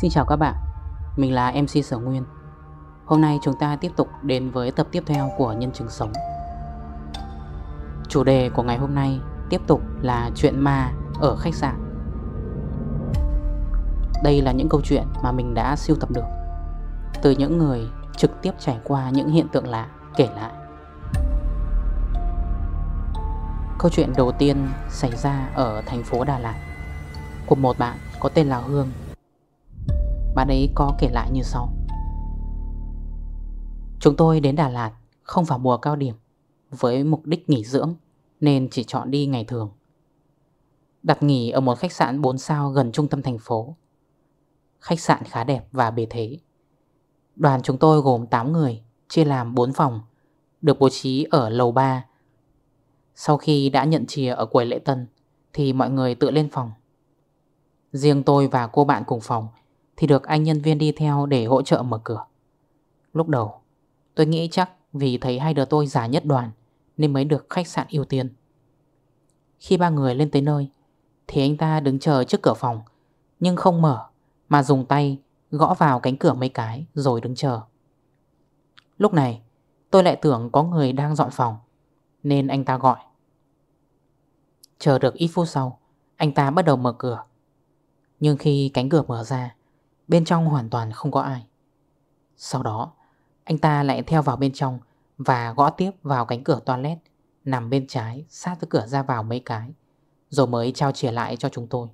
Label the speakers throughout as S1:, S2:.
S1: Xin chào các bạn, mình là MC Sở Nguyên Hôm nay chúng ta tiếp tục đến với tập tiếp theo của Nhân chứng sống Chủ đề của ngày hôm nay tiếp tục là chuyện ma ở khách sạn Đây là những câu chuyện mà mình đã siêu tập được Từ những người trực tiếp trải qua những hiện tượng lạ kể lại Câu chuyện đầu tiên xảy ra ở thành phố Đà Lạt Của một bạn có tên là Hương bạn ấy có kể lại như sau Chúng tôi đến Đà Lạt không vào mùa cao điểm Với mục đích nghỉ dưỡng Nên chỉ chọn đi ngày thường Đặt nghỉ ở một khách sạn 4 sao gần trung tâm thành phố Khách sạn khá đẹp và bề thế Đoàn chúng tôi gồm 8 người Chia làm 4 phòng Được bố trí ở lầu 3 Sau khi đã nhận chìa ở quầy lễ tân Thì mọi người tự lên phòng Riêng tôi và cô bạn cùng phòng thì được anh nhân viên đi theo để hỗ trợ mở cửa Lúc đầu Tôi nghĩ chắc vì thấy hai đứa tôi già nhất đoàn Nên mới được khách sạn ưu tiên Khi ba người lên tới nơi Thì anh ta đứng chờ trước cửa phòng Nhưng không mở Mà dùng tay gõ vào cánh cửa mấy cái Rồi đứng chờ Lúc này tôi lại tưởng có người đang dọn phòng Nên anh ta gọi Chờ được ít phút sau Anh ta bắt đầu mở cửa Nhưng khi cánh cửa mở ra Bên trong hoàn toàn không có ai Sau đó Anh ta lại theo vào bên trong Và gõ tiếp vào cánh cửa toilet Nằm bên trái sát với cửa ra vào mấy cái Rồi mới trao chìa lại cho chúng tôi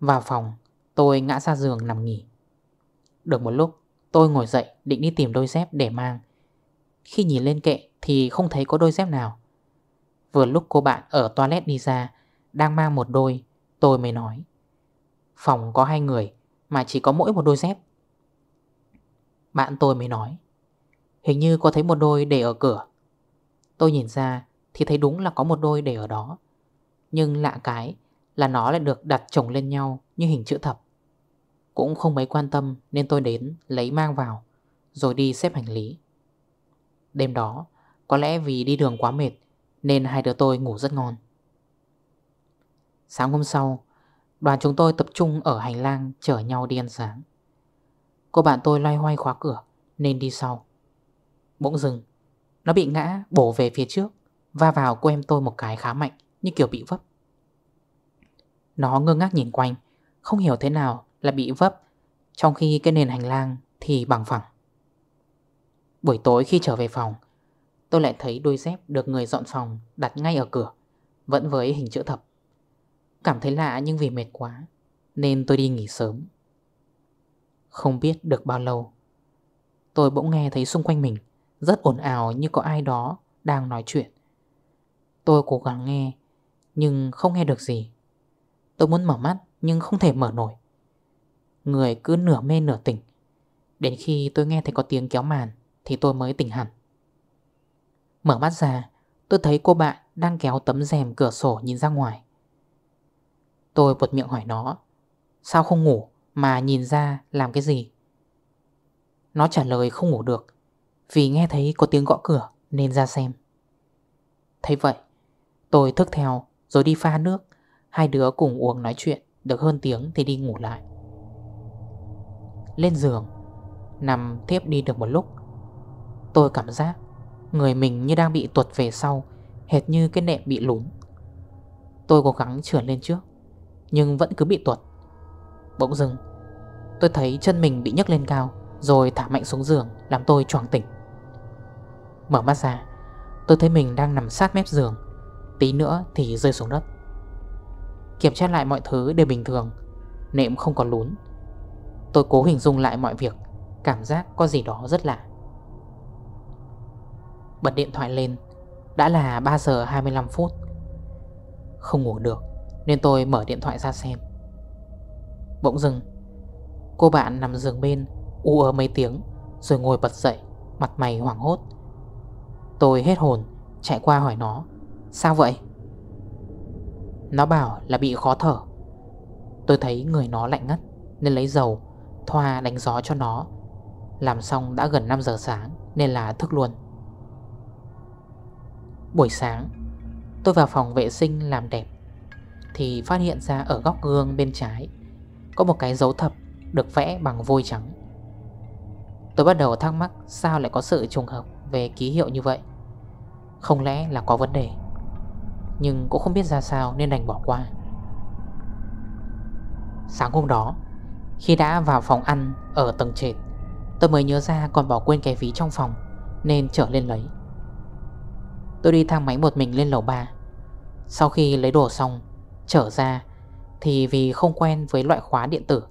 S1: Vào phòng Tôi ngã ra giường nằm nghỉ Được một lúc Tôi ngồi dậy định đi tìm đôi dép để mang Khi nhìn lên kệ Thì không thấy có đôi dép nào Vừa lúc cô bạn ở toilet đi ra Đang mang một đôi Tôi mới nói Phòng có hai người Mà chỉ có mỗi một đôi dép Bạn tôi mới nói Hình như có thấy một đôi để ở cửa Tôi nhìn ra Thì thấy đúng là có một đôi để ở đó Nhưng lạ cái Là nó lại được đặt chồng lên nhau Như hình chữ thập Cũng không mấy quan tâm nên tôi đến lấy mang vào Rồi đi xếp hành lý Đêm đó Có lẽ vì đi đường quá mệt Nên hai đứa tôi ngủ rất ngon Sáng hôm sau Đoàn chúng tôi tập trung ở hành lang chở nhau đi ăn sáng Cô bạn tôi loay hoay khóa cửa Nên đi sau Bỗng dừng Nó bị ngã bổ về phía trước Va vào cô em tôi một cái khá mạnh Như kiểu bị vấp Nó ngơ ngác nhìn quanh Không hiểu thế nào là bị vấp Trong khi cái nền hành lang thì bằng phẳng Buổi tối khi trở về phòng Tôi lại thấy đôi dép được người dọn phòng đặt ngay ở cửa Vẫn với hình chữ thập Cảm thấy lạ nhưng vì mệt quá Nên tôi đi nghỉ sớm Không biết được bao lâu Tôi bỗng nghe thấy xung quanh mình Rất ồn ào như có ai đó Đang nói chuyện Tôi cố gắng nghe Nhưng không nghe được gì Tôi muốn mở mắt nhưng không thể mở nổi Người cứ nửa mê nửa tỉnh Đến khi tôi nghe thấy có tiếng kéo màn Thì tôi mới tỉnh hẳn Mở mắt ra Tôi thấy cô bạn đang kéo tấm rèm cửa sổ nhìn ra ngoài Tôi buột miệng hỏi nó Sao không ngủ mà nhìn ra làm cái gì Nó trả lời không ngủ được Vì nghe thấy có tiếng gõ cửa nên ra xem Thấy vậy Tôi thức theo rồi đi pha nước Hai đứa cùng uống nói chuyện Được hơn tiếng thì đi ngủ lại Lên giường Nằm thiếp đi được một lúc Tôi cảm giác Người mình như đang bị tuột về sau Hệt như cái nệm bị lúng Tôi cố gắng trườn lên trước nhưng vẫn cứ bị tuột Bỗng dừng. Tôi thấy chân mình bị nhấc lên cao Rồi thả mạnh xuống giường Làm tôi choàng tỉnh Mở mắt ra Tôi thấy mình đang nằm sát mép giường Tí nữa thì rơi xuống đất Kiểm tra lại mọi thứ đều bình thường Nệm không còn lún Tôi cố hình dung lại mọi việc Cảm giác có gì đó rất lạ Bật điện thoại lên Đã là 3 giờ 25 phút Không ngủ được nên tôi mở điện thoại ra xem Bỗng dừng Cô bạn nằm giường bên U ớ mấy tiếng Rồi ngồi bật dậy Mặt mày hoảng hốt Tôi hết hồn Chạy qua hỏi nó Sao vậy Nó bảo là bị khó thở Tôi thấy người nó lạnh ngắt Nên lấy dầu Thoa đánh gió cho nó Làm xong đã gần 5 giờ sáng Nên là thức luôn Buổi sáng Tôi vào phòng vệ sinh làm đẹp thì phát hiện ra ở góc gương bên trái có một cái dấu thập được vẽ bằng vôi trắng. Tôi bắt đầu thắc mắc sao lại có sự trùng hợp về ký hiệu như vậy. Không lẽ là có vấn đề? Nhưng cũng không biết ra sao nên đành bỏ qua. Sáng hôm đó, khi đã vào phòng ăn ở tầng trệt, tôi mới nhớ ra còn bỏ quên cái ví trong phòng nên trở lên lấy. Tôi đi thang máy một mình lên lầu 3. Sau khi lấy đồ xong, Trở ra thì vì không quen với loại khóa điện tử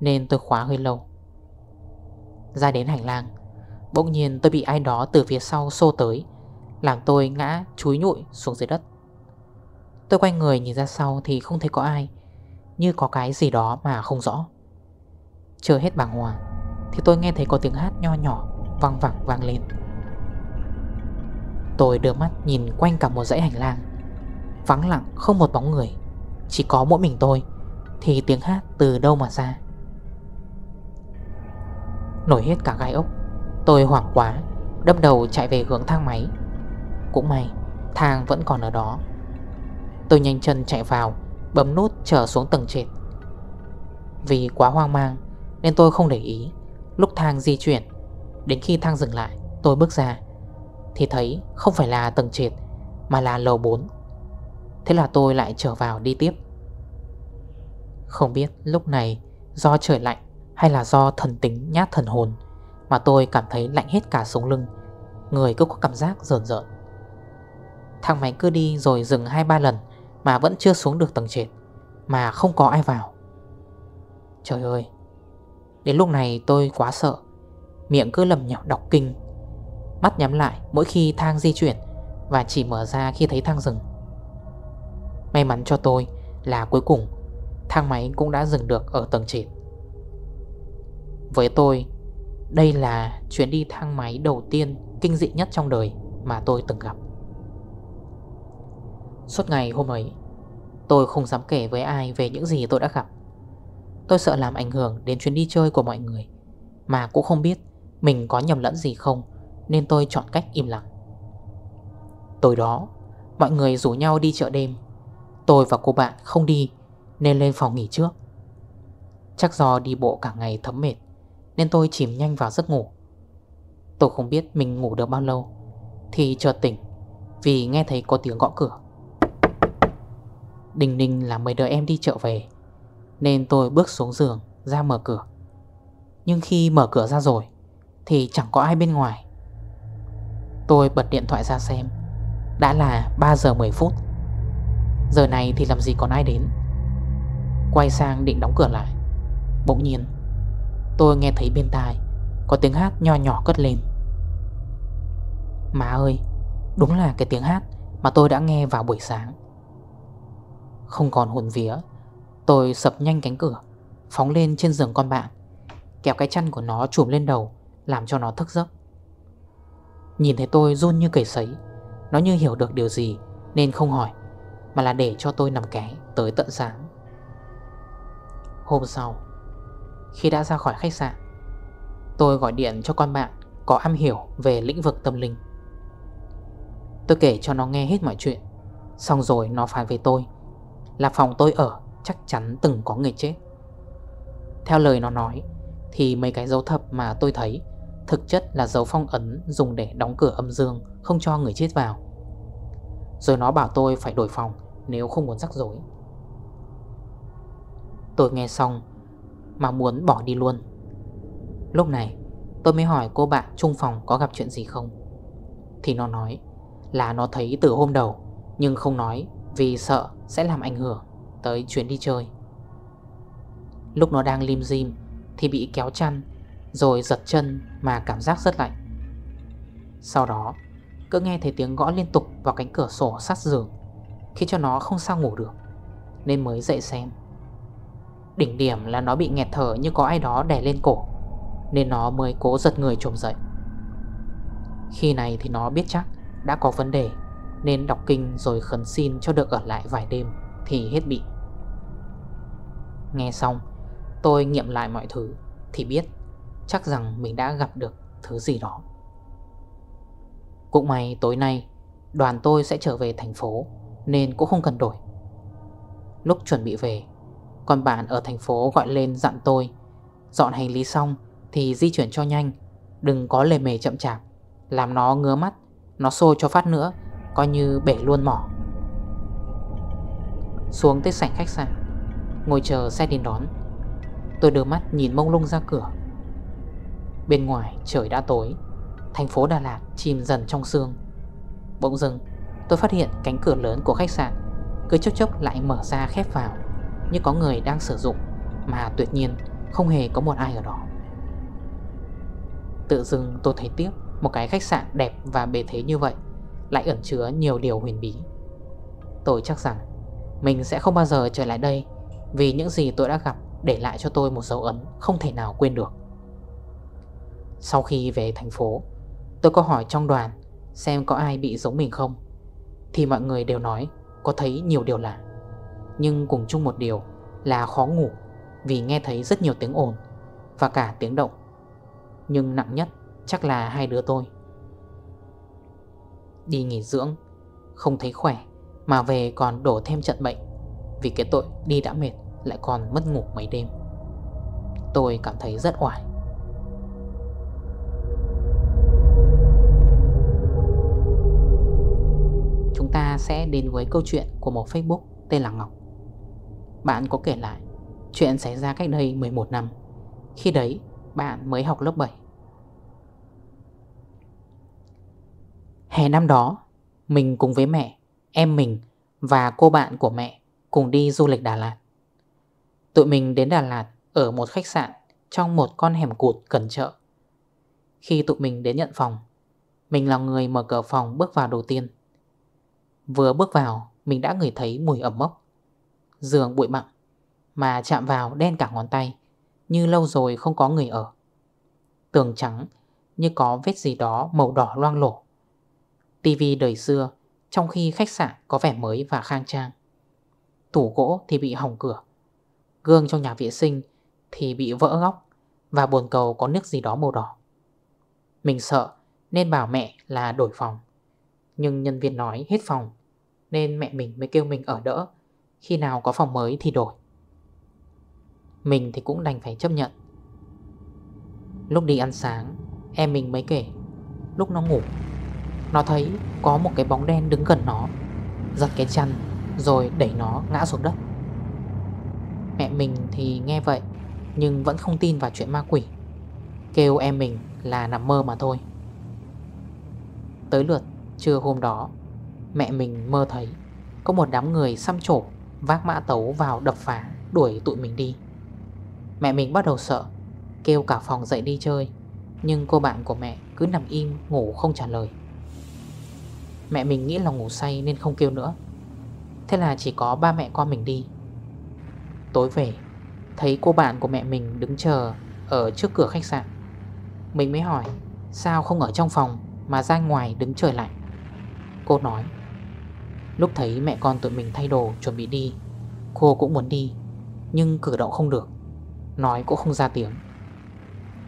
S1: Nên tôi khóa hơi lâu Ra đến hành lang Bỗng nhiên tôi bị ai đó từ phía sau xô tới Làm tôi ngã chúi nhụi xuống dưới đất Tôi quay người nhìn ra sau thì không thấy có ai Như có cái gì đó mà không rõ Chờ hết bảng hòa, Thì tôi nghe thấy có tiếng hát nho nhỏ Văng vẳng vang lên Tôi đưa mắt nhìn quanh cả một dãy hành lang Vắng lặng không một bóng người chỉ có mỗi mình tôi Thì tiếng hát từ đâu mà ra Nổi hết cả gai ốc Tôi hoảng quá Đâm đầu chạy về hướng thang máy Cũng may Thang vẫn còn ở đó Tôi nhanh chân chạy vào Bấm nút trở xuống tầng trệt Vì quá hoang mang Nên tôi không để ý Lúc thang di chuyển Đến khi thang dừng lại tôi bước ra Thì thấy không phải là tầng trệt Mà là lầu 4 Thế là tôi lại trở vào đi tiếp Không biết lúc này do trời lạnh hay là do thần tính nhát thần hồn Mà tôi cảm thấy lạnh hết cả sống lưng Người cứ có cảm giác rợn rợn Thang máy cứ đi rồi dừng 2-3 lần Mà vẫn chưa xuống được tầng trệt Mà không có ai vào Trời ơi Đến lúc này tôi quá sợ Miệng cứ lầm nhọc đọc kinh Mắt nhắm lại mỗi khi thang di chuyển Và chỉ mở ra khi thấy thang dừng May mắn cho tôi là cuối cùng Thang máy cũng đã dừng được ở tầng trệt Với tôi Đây là chuyến đi thang máy đầu tiên Kinh dị nhất trong đời Mà tôi từng gặp Suốt ngày hôm ấy Tôi không dám kể với ai về những gì tôi đã gặp Tôi sợ làm ảnh hưởng đến chuyến đi chơi của mọi người Mà cũng không biết mình có nhầm lẫn gì không Nên tôi chọn cách im lặng Tối đó Mọi người rủ nhau đi chợ đêm Tôi và cô bạn không đi Nên lên phòng nghỉ trước Chắc do đi bộ cả ngày thấm mệt Nên tôi chìm nhanh vào giấc ngủ Tôi không biết mình ngủ được bao lâu Thì chợt tỉnh Vì nghe thấy có tiếng gõ cửa Đình ninh là mấy đứa em đi chợ về Nên tôi bước xuống giường Ra mở cửa Nhưng khi mở cửa ra rồi Thì chẳng có ai bên ngoài Tôi bật điện thoại ra xem Đã là 3 giờ 10 phút Giờ này thì làm gì còn ai đến Quay sang định đóng cửa lại Bỗng nhiên Tôi nghe thấy bên tai Có tiếng hát nho nhỏ cất lên Má ơi Đúng là cái tiếng hát Mà tôi đã nghe vào buổi sáng Không còn hồn vía Tôi sập nhanh cánh cửa Phóng lên trên giường con bạn Kéo cái chăn của nó trùm lên đầu Làm cho nó thức giấc Nhìn thấy tôi run như cầy sấy Nó như hiểu được điều gì Nên không hỏi mà là để cho tôi nằm cái tới tận sáng Hôm sau Khi đã ra khỏi khách sạn Tôi gọi điện cho con bạn Có am hiểu về lĩnh vực tâm linh Tôi kể cho nó nghe hết mọi chuyện Xong rồi nó phản về tôi Là phòng tôi ở chắc chắn từng có người chết Theo lời nó nói Thì mấy cái dấu thập mà tôi thấy Thực chất là dấu phong ấn dùng để đóng cửa âm dương Không cho người chết vào rồi nó bảo tôi phải đổi phòng Nếu không muốn rắc rối Tôi nghe xong Mà muốn bỏ đi luôn Lúc này tôi mới hỏi cô bạn chung phòng có gặp chuyện gì không Thì nó nói Là nó thấy từ hôm đầu Nhưng không nói vì sợ sẽ làm ảnh hưởng Tới chuyến đi chơi Lúc nó đang lim dim Thì bị kéo chăn Rồi giật chân mà cảm giác rất lạnh Sau đó cứ nghe thấy tiếng gõ liên tục vào cánh cửa sổ sát giường khi cho nó không sao ngủ được Nên mới dậy xem Đỉnh điểm là nó bị nghẹt thở như có ai đó đè lên cổ Nên nó mới cố giật người trồm dậy Khi này thì nó biết chắc đã có vấn đề Nên đọc kinh rồi khấn xin cho được ở lại vài đêm Thì hết bị Nghe xong Tôi nghiệm lại mọi thứ Thì biết Chắc rằng mình đã gặp được thứ gì đó cũng may tối nay đoàn tôi sẽ trở về thành phố nên cũng không cần đổi. Lúc chuẩn bị về, con bạn ở thành phố gọi lên dặn tôi dọn hành lý xong thì di chuyển cho nhanh, đừng có lề mề chậm chạp, làm nó ngứa mắt, nó xô cho phát nữa, coi như bể luôn mỏ. Xuống tới sảnh khách sạn, ngồi chờ xe đến đón. Tôi đưa mắt nhìn mông lung ra cửa. Bên ngoài trời đã tối, Thành phố Đà Lạt chìm dần trong sương Bỗng dưng tôi phát hiện cánh cửa lớn của khách sạn Cứ chốc chốc lại mở ra khép vào Như có người đang sử dụng Mà tuyệt nhiên không hề có một ai ở đó Tự dưng tôi thấy tiếc Một cái khách sạn đẹp và bề thế như vậy Lại ẩn chứa nhiều điều huyền bí Tôi chắc rằng Mình sẽ không bao giờ trở lại đây Vì những gì tôi đã gặp Để lại cho tôi một dấu ấn không thể nào quên được Sau khi về thành phố Tôi có hỏi trong đoàn xem có ai bị giống mình không Thì mọi người đều nói có thấy nhiều điều lạ Nhưng cùng chung một điều là khó ngủ Vì nghe thấy rất nhiều tiếng ồn Và cả tiếng động Nhưng nặng nhất chắc là hai đứa tôi Đi nghỉ dưỡng Không thấy khỏe Mà về còn đổ thêm trận bệnh Vì cái tội đi đã mệt Lại còn mất ngủ mấy đêm Tôi cảm thấy rất oải sẽ đến với câu chuyện của một Facebook tên là Ngọc. Bạn có kể lại chuyện xảy ra cách đây 11 năm. Khi đấy, bạn mới học lớp 7. Hè năm đó, mình cùng với mẹ, em mình và cô bạn của mẹ cùng đi du lịch Đà Lạt. Tụi mình đến Đà Lạt ở một khách sạn trong một con hẻm cụt gần chợ. Khi tụi mình đến nhận phòng, mình là người mở cửa phòng bước vào đầu tiên. Vừa bước vào mình đã ngửi thấy mùi ẩm mốc Giường bụi mặn Mà chạm vào đen cả ngón tay Như lâu rồi không có người ở Tường trắng Như có vết gì đó màu đỏ loang lổ Tivi đời xưa Trong khi khách sạn có vẻ mới và khang trang Tủ gỗ thì bị hỏng cửa Gương trong nhà vệ sinh Thì bị vỡ góc Và bồn cầu có nước gì đó màu đỏ Mình sợ nên bảo mẹ là đổi phòng Nhưng nhân viên nói hết phòng nên mẹ mình mới kêu mình ở đỡ, khi nào có phòng mới thì đổi. Mình thì cũng đành phải chấp nhận. Lúc đi ăn sáng, em mình mới kể, lúc nó ngủ, nó thấy có một cái bóng đen đứng gần nó, giật cái chăn rồi đẩy nó ngã xuống đất. Mẹ mình thì nghe vậy nhưng vẫn không tin vào chuyện ma quỷ. Kêu em mình là nằm mơ mà thôi. Tới lượt trưa hôm đó mẹ mình mơ thấy Có một đám người xăm trổ Vác mã tấu vào đập phá Đuổi tụi mình đi Mẹ mình bắt đầu sợ Kêu cả phòng dậy đi chơi Nhưng cô bạn của mẹ cứ nằm im ngủ không trả lời Mẹ mình nghĩ là ngủ say nên không kêu nữa Thế là chỉ có ba mẹ con mình đi Tối về Thấy cô bạn của mẹ mình đứng chờ Ở trước cửa khách sạn Mình mới hỏi Sao không ở trong phòng Mà ra ngoài đứng trời lạnh Cô nói Lúc thấy mẹ con tụi mình thay đồ chuẩn bị đi Cô cũng muốn đi Nhưng cử động không được Nói cũng không ra tiếng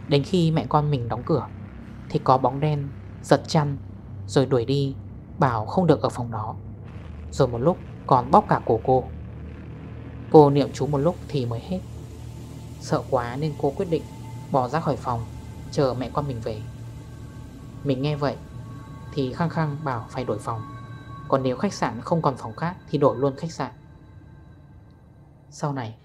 S1: Đến khi mẹ con mình đóng cửa Thì có bóng đen giật chăn Rồi đuổi đi Bảo không được ở phòng đó Rồi một lúc còn bóp cả cổ cô Cô niệm chú một lúc thì mới hết Sợ quá nên cô quyết định Bỏ ra khỏi phòng Chờ mẹ con mình về Mình nghe vậy Thì khăng khăng bảo phải đổi phòng còn nếu khách sạn không còn phòng khác Thì đổi luôn khách sạn Sau này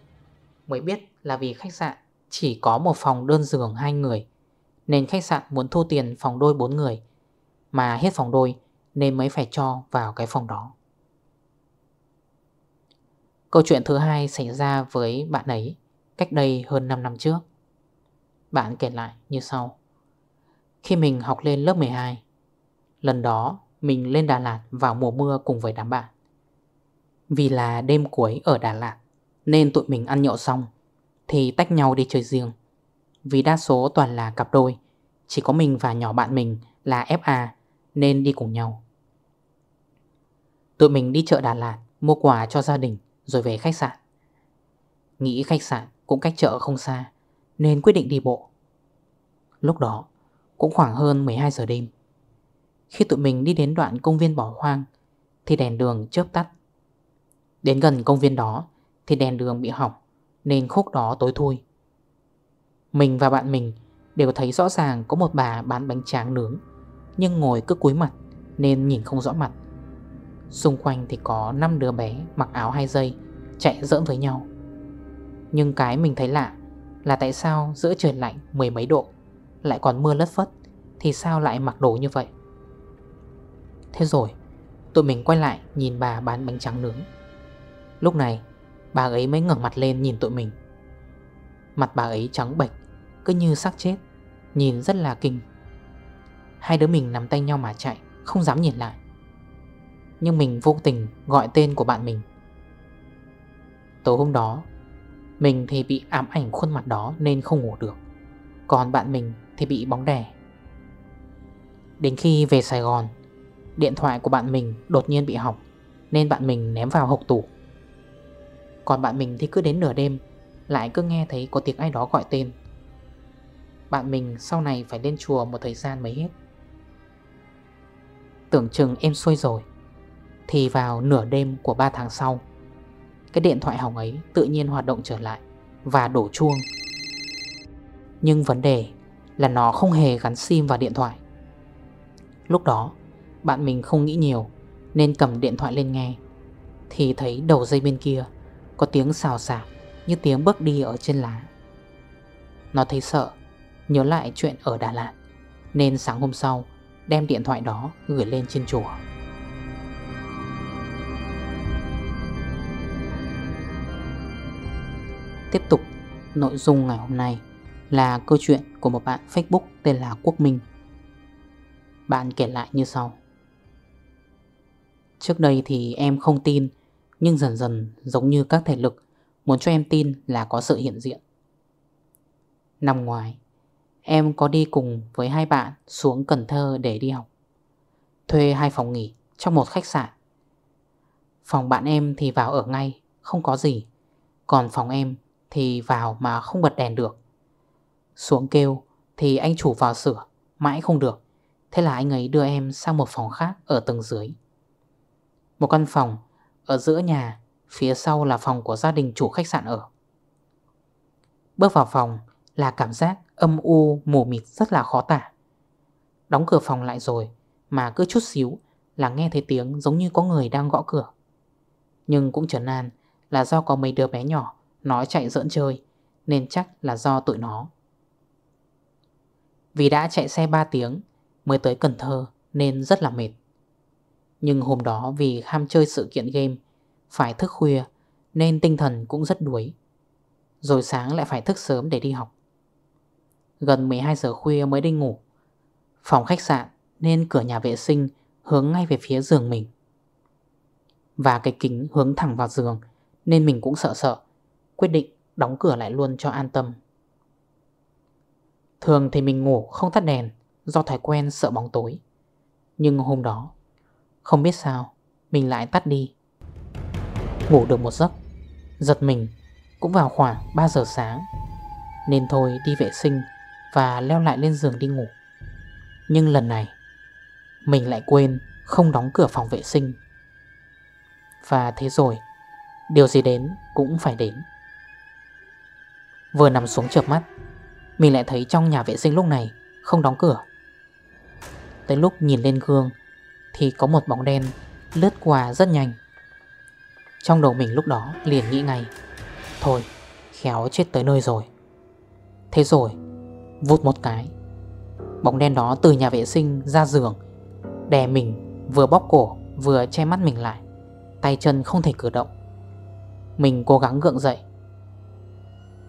S1: mới biết là vì khách sạn chỉ có một phòng đơn giường hai người Nên khách sạn muốn thu tiền phòng đôi bốn người Mà hết phòng đôi nên mới phải cho vào cái phòng đó Câu chuyện thứ hai xảy ra với bạn ấy cách đây hơn 5 năm trước Bạn kể lại như sau Khi mình học lên lớp 12 Lần đó mình lên Đà Lạt vào mùa mưa cùng với đám bạn. Vì là đêm cuối ở Đà Lạt nên tụi mình ăn nhậu xong thì tách nhau đi chơi riêng. Vì đa số toàn là cặp đôi, chỉ có mình và nhỏ bạn mình là FA nên đi cùng nhau. Tụi mình đi chợ Đà Lạt mua quà cho gia đình rồi về khách sạn. Nghĩ khách sạn cũng cách chợ không xa nên quyết định đi bộ. Lúc đó cũng khoảng hơn 12 giờ đêm khi tụi mình đi đến đoạn công viên bỏ hoang Thì đèn đường chớp tắt Đến gần công viên đó Thì đèn đường bị hỏng Nên khúc đó tối thui Mình và bạn mình đều thấy rõ ràng Có một bà bán bánh tráng nướng Nhưng ngồi cứ cúi mặt Nên nhìn không rõ mặt Xung quanh thì có 5 đứa bé mặc áo hai dây Chạy rỡn với nhau Nhưng cái mình thấy lạ Là tại sao giữa trời lạnh mười mấy độ Lại còn mưa lất phất Thì sao lại mặc đồ như vậy Thế rồi tụi mình quay lại nhìn bà bán bánh trắng nướng Lúc này bà ấy mới ngẩng mặt lên nhìn tụi mình Mặt bà ấy trắng bệch Cứ như xác chết Nhìn rất là kinh Hai đứa mình nắm tay nhau mà chạy Không dám nhìn lại Nhưng mình vô tình gọi tên của bạn mình Tối hôm đó Mình thì bị ám ảnh khuôn mặt đó Nên không ngủ được Còn bạn mình thì bị bóng đè Đến khi về Sài Gòn Điện thoại của bạn mình đột nhiên bị hỏng Nên bạn mình ném vào hộp tủ Còn bạn mình thì cứ đến nửa đêm Lại cứ nghe thấy có tiếng ai đó gọi tên Bạn mình sau này phải lên chùa một thời gian mới hết Tưởng chừng êm xuôi rồi Thì vào nửa đêm của 3 tháng sau Cái điện thoại hỏng ấy tự nhiên hoạt động trở lại Và đổ chuông Nhưng vấn đề là nó không hề gắn sim vào điện thoại Lúc đó bạn mình không nghĩ nhiều Nên cầm điện thoại lên nghe Thì thấy đầu dây bên kia Có tiếng xào xạc Như tiếng bước đi ở trên lá Nó thấy sợ Nhớ lại chuyện ở Đà Lạt Nên sáng hôm sau Đem điện thoại đó gửi lên trên chùa Tiếp tục nội dung ngày hôm nay là câu chuyện của một bạn Facebook tên là Quốc Minh. Bạn kể lại như sau. Trước đây thì em không tin Nhưng dần dần giống như các thể lực Muốn cho em tin là có sự hiện diện Năm ngoài Em có đi cùng với hai bạn xuống Cần Thơ để đi học Thuê hai phòng nghỉ trong một khách sạn Phòng bạn em thì vào ở ngay Không có gì Còn phòng em thì vào mà không bật đèn được Xuống kêu Thì anh chủ vào sửa Mãi không được Thế là anh ấy đưa em sang một phòng khác ở tầng dưới một căn phòng ở giữa nhà Phía sau là phòng của gia đình chủ khách sạn ở Bước vào phòng là cảm giác âm u mù mịt rất là khó tả Đóng cửa phòng lại rồi Mà cứ chút xíu là nghe thấy tiếng giống như có người đang gõ cửa Nhưng cũng trở an là do có mấy đứa bé nhỏ Nó chạy dỡn chơi Nên chắc là do tụi nó Vì đã chạy xe 3 tiếng Mới tới Cần Thơ Nên rất là mệt nhưng hôm đó vì ham chơi sự kiện game Phải thức khuya Nên tinh thần cũng rất đuối Rồi sáng lại phải thức sớm để đi học Gần 12 giờ khuya mới đi ngủ Phòng khách sạn Nên cửa nhà vệ sinh Hướng ngay về phía giường mình Và cái kính hướng thẳng vào giường Nên mình cũng sợ sợ Quyết định đóng cửa lại luôn cho an tâm Thường thì mình ngủ không tắt đèn Do thói quen sợ bóng tối Nhưng hôm đó không biết sao Mình lại tắt đi Ngủ được một giấc Giật mình Cũng vào khoảng 3 giờ sáng Nên thôi đi vệ sinh Và leo lại lên giường đi ngủ Nhưng lần này Mình lại quên không đóng cửa phòng vệ sinh Và thế rồi Điều gì đến cũng phải đến Vừa nằm xuống chợp mắt Mình lại thấy trong nhà vệ sinh lúc này Không đóng cửa Tới lúc nhìn lên gương thì có một bóng đen lướt qua rất nhanh Trong đầu mình lúc đó liền nghĩ ngay Thôi khéo chết tới nơi rồi Thế rồi Vút một cái Bóng đen đó từ nhà vệ sinh ra giường Đè mình vừa bóp cổ Vừa che mắt mình lại Tay chân không thể cử động Mình cố gắng gượng dậy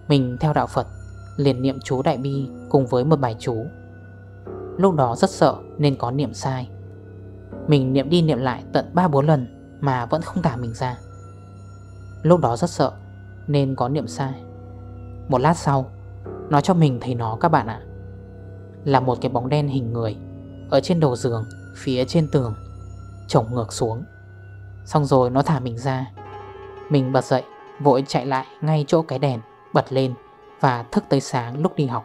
S1: Mình theo đạo Phật Liền niệm chú Đại Bi cùng với một bài chú Lúc đó rất sợ nên có niệm sai mình niệm đi niệm lại tận 3-4 lần Mà vẫn không thả mình ra Lúc đó rất sợ Nên có niệm sai Một lát sau Nó cho mình thấy nó các bạn ạ Là một cái bóng đen hình người Ở trên đầu giường Phía trên tường Chổng ngược xuống Xong rồi nó thả mình ra Mình bật dậy Vội chạy lại ngay chỗ cái đèn Bật lên Và thức tới sáng lúc đi học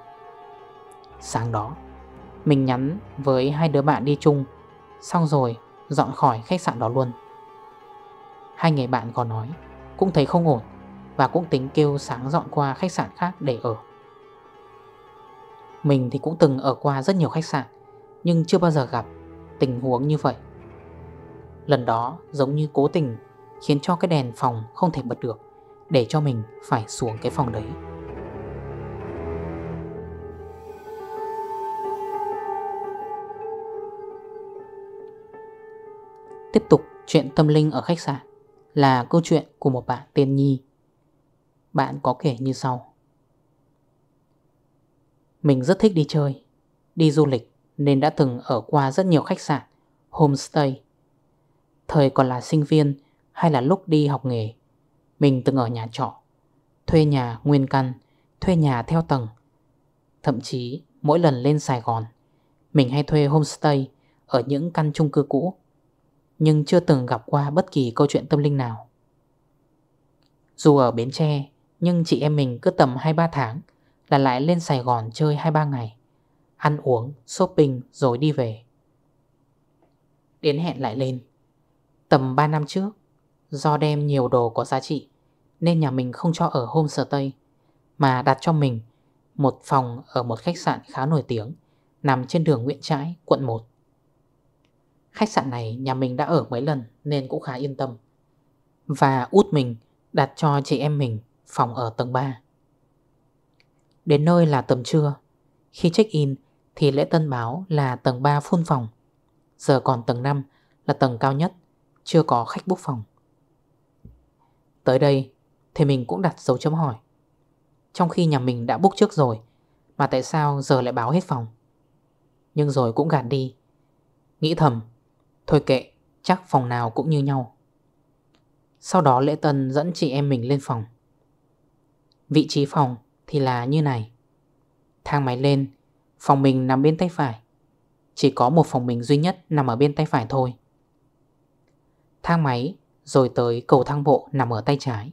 S1: Sáng đó Mình nhắn với hai đứa bạn đi chung Xong rồi dọn khỏi khách sạn đó luôn Hai người bạn còn nói Cũng thấy không ổn Và cũng tính kêu sáng dọn qua khách sạn khác để ở Mình thì cũng từng ở qua rất nhiều khách sạn Nhưng chưa bao giờ gặp tình huống như vậy Lần đó giống như cố tình Khiến cho cái đèn phòng không thể bật được Để cho mình phải xuống cái phòng đấy Tiếp tục chuyện tâm linh ở khách sạn là câu chuyện của một bạn tên Nhi. Bạn có kể như sau. Mình rất thích đi chơi, đi du lịch nên đã từng ở qua rất nhiều khách sạn, homestay. Thời còn là sinh viên hay là lúc đi học nghề, mình từng ở nhà trọ, thuê nhà nguyên căn, thuê nhà theo tầng. Thậm chí mỗi lần lên Sài Gòn, mình hay thuê homestay ở những căn chung cư cũ nhưng chưa từng gặp qua bất kỳ câu chuyện tâm linh nào. Dù ở Bến Tre, nhưng chị em mình cứ tầm 2-3 tháng là lại lên Sài Gòn chơi 2-3 ngày, ăn uống, shopping rồi đi về. Đến hẹn lại lên. Tầm 3 năm trước, do đem nhiều đồ có giá trị nên nhà mình không cho ở homestay mà đặt cho mình một phòng ở một khách sạn khá nổi tiếng nằm trên đường Nguyễn Trãi, quận 1. Khách sạn này nhà mình đã ở mấy lần nên cũng khá yên tâm. Và út mình đặt cho chị em mình phòng ở tầng 3. Đến nơi là tầm trưa. Khi check-in thì lễ tân báo là tầng 3 phun phòng. Giờ còn tầng 5 là tầng cao nhất, chưa có khách bốc phòng. Tới đây thì mình cũng đặt dấu chấm hỏi. Trong khi nhà mình đã book trước rồi mà tại sao giờ lại báo hết phòng? Nhưng rồi cũng gạt đi. Nghĩ thầm, Thôi kệ, chắc phòng nào cũng như nhau. Sau đó lễ tân dẫn chị em mình lên phòng. Vị trí phòng thì là như này. Thang máy lên, phòng mình nằm bên tay phải. Chỉ có một phòng mình duy nhất nằm ở bên tay phải thôi. Thang máy rồi tới cầu thang bộ nằm ở tay trái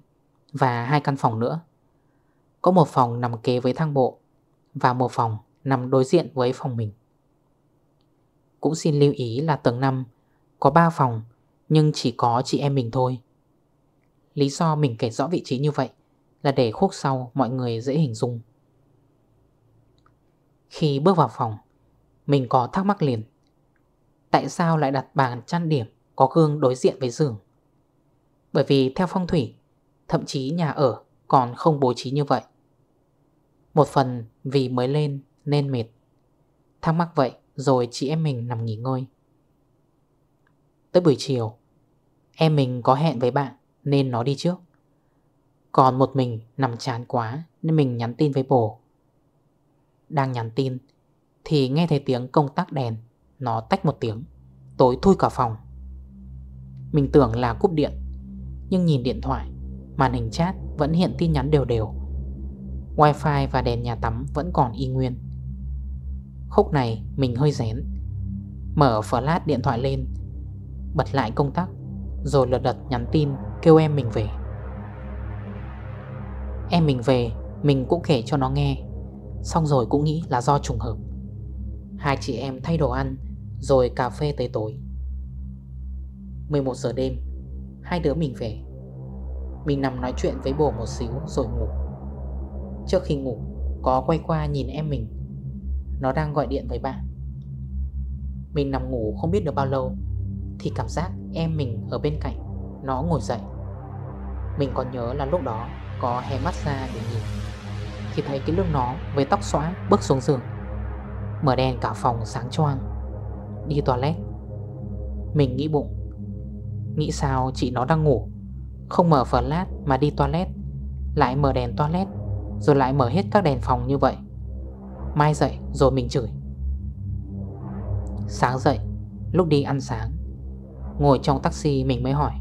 S1: và hai căn phòng nữa. Có một phòng nằm kế với thang bộ và một phòng nằm đối diện với phòng mình. Cũng xin lưu ý là tầng 5 có 3 phòng Nhưng chỉ có chị em mình thôi Lý do mình kể rõ vị trí như vậy Là để khúc sau mọi người dễ hình dung Khi bước vào phòng Mình có thắc mắc liền Tại sao lại đặt bàn chăn điểm Có gương đối diện với giường Bởi vì theo phong thủy Thậm chí nhà ở còn không bố trí như vậy Một phần vì mới lên nên mệt Thắc mắc vậy rồi chị em mình nằm nghỉ ngơi Tới buổi chiều Em mình có hẹn với bạn Nên nó đi trước Còn một mình nằm chán quá Nên mình nhắn tin với bồ Đang nhắn tin Thì nghe thấy tiếng công tắc đèn Nó tách một tiếng Tối thui cả phòng Mình tưởng là cúp điện Nhưng nhìn điện thoại Màn hình chat vẫn hiện tin nhắn đều đều Wi-Fi và đèn nhà tắm vẫn còn y nguyên Khúc này mình hơi rén Mở flash điện thoại lên bật lại công tắc Rồi lật đật nhắn tin kêu em mình về Em mình về Mình cũng kể cho nó nghe Xong rồi cũng nghĩ là do trùng hợp Hai chị em thay đồ ăn Rồi cà phê tới tối 11 giờ đêm Hai đứa mình về Mình nằm nói chuyện với bồ một xíu rồi ngủ Trước khi ngủ Có quay qua nhìn em mình Nó đang gọi điện với bạn Mình nằm ngủ không biết được bao lâu thì cảm giác em mình ở bên cạnh Nó ngồi dậy Mình còn nhớ là lúc đó có hé mắt ra để nhìn Thì thấy cái lưng nó với tóc xóa bước xuống giường Mở đèn cả phòng sáng choang Đi toilet Mình nghĩ bụng Nghĩ sao chị nó đang ngủ Không mở phần lát mà đi toilet Lại mở đèn toilet Rồi lại mở hết các đèn phòng như vậy Mai dậy rồi mình chửi Sáng dậy Lúc đi ăn sáng Ngồi trong taxi mình mới hỏi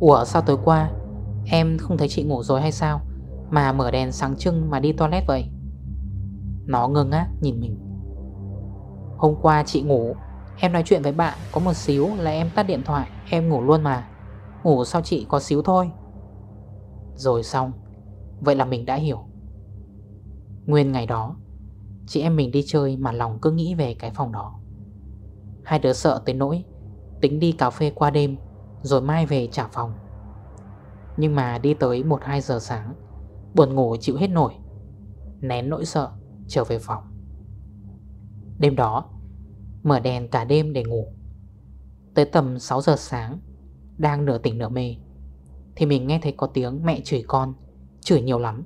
S1: Ủa sao tối qua Em không thấy chị ngủ rồi hay sao Mà mở đèn sáng trưng mà đi toilet vậy Nó ngừng á nhìn mình Hôm qua chị ngủ Em nói chuyện với bạn có một xíu là em tắt điện thoại Em ngủ luôn mà Ngủ sao chị có xíu thôi Rồi xong Vậy là mình đã hiểu Nguyên ngày đó Chị em mình đi chơi mà lòng cứ nghĩ về cái phòng đó Hai đứa sợ tới nỗi Tính đi cà phê qua đêm Rồi mai về trả phòng Nhưng mà đi tới 1-2 giờ sáng Buồn ngủ chịu hết nổi Nén nỗi sợ trở về phòng Đêm đó Mở đèn cả đêm để ngủ Tới tầm 6 giờ sáng Đang nửa tỉnh nửa mê Thì mình nghe thấy có tiếng mẹ chửi con Chửi nhiều lắm